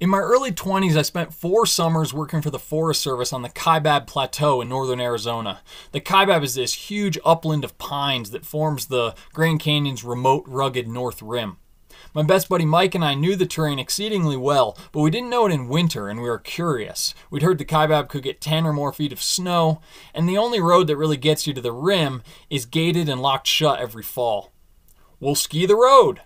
In my early 20s, I spent four summers working for the Forest Service on the Kaibab Plateau in northern Arizona. The Kaibab is this huge upland of pines that forms the Grand Canyon's remote, rugged north rim. My best buddy Mike and I knew the terrain exceedingly well, but we didn't know it in winter and we were curious. We'd heard the Kaibab could get 10 or more feet of snow, and the only road that really gets you to the rim is gated and locked shut every fall. We'll ski the road.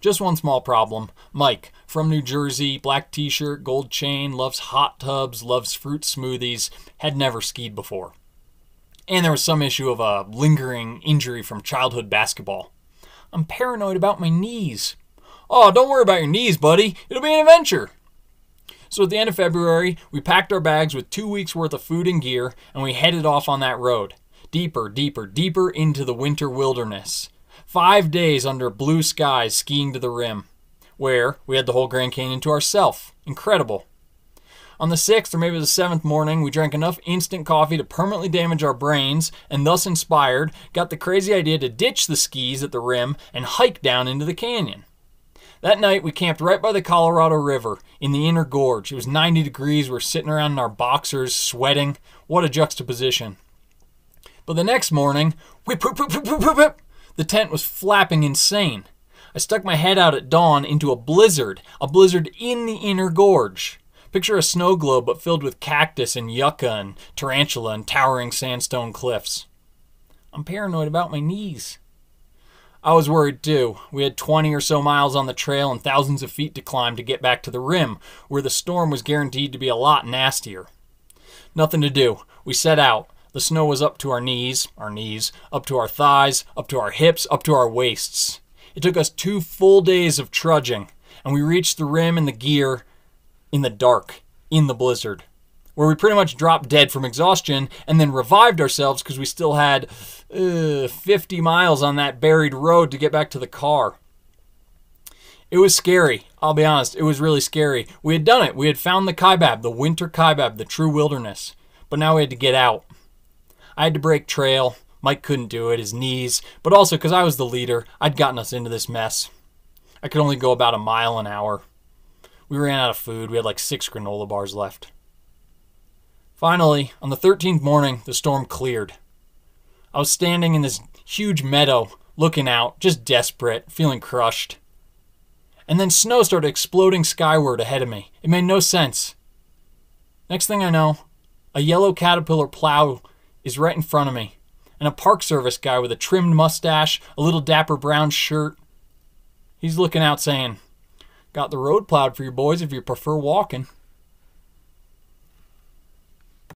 Just one small problem. Mike from New Jersey, black t shirt, gold chain, loves hot tubs, loves fruit smoothies, had never skied before. And there was some issue of a lingering injury from childhood basketball. I'm paranoid about my knees. Oh, don't worry about your knees, buddy. It'll be an adventure. So at the end of February, we packed our bags with two weeks worth of food and gear, and we headed off on that road, deeper, deeper, deeper into the winter wilderness. Five days under blue skies skiing to the rim where we had the whole Grand Canyon to ourselves. Incredible. On the sixth or maybe the seventh morning, we drank enough instant coffee to permanently damage our brains, and thus inspired, got the crazy idea to ditch the skis at the rim and hike down into the canyon. That night, we camped right by the Colorado River in the inner gorge. It was 90 degrees. We are sitting around in our boxers, sweating. What a juxtaposition. But the next morning, we poop, poop, poop, poop, poop, poop. the tent was flapping insane. I stuck my head out at dawn into a blizzard, a blizzard in the inner gorge. Picture a snow globe but filled with cactus and yucca and tarantula and towering sandstone cliffs. I'm paranoid about my knees. I was worried too. We had 20 or so miles on the trail and thousands of feet to climb to get back to the rim, where the storm was guaranteed to be a lot nastier. Nothing to do. We set out. The snow was up to our knees, our knees, up to our thighs, up to our hips, up to our waists. It took us two full days of trudging, and we reached the rim and the gear in the dark, in the blizzard, where we pretty much dropped dead from exhaustion and then revived ourselves because we still had uh, 50 miles on that buried road to get back to the car. It was scary. I'll be honest, it was really scary. We had done it. We had found the Kaibab, the winter Kaibab, the true wilderness. But now we had to get out. I had to break trail. Mike couldn't do it, his knees, but also because I was the leader, I'd gotten us into this mess. I could only go about a mile an hour. We ran out of food, we had like six granola bars left. Finally, on the 13th morning, the storm cleared. I was standing in this huge meadow, looking out, just desperate, feeling crushed. And then snow started exploding skyward ahead of me. It made no sense. Next thing I know, a yellow caterpillar plow is right in front of me and a Park Service guy with a trimmed mustache, a little dapper brown shirt. He's looking out saying, Got the road plowed for you boys if you prefer walking.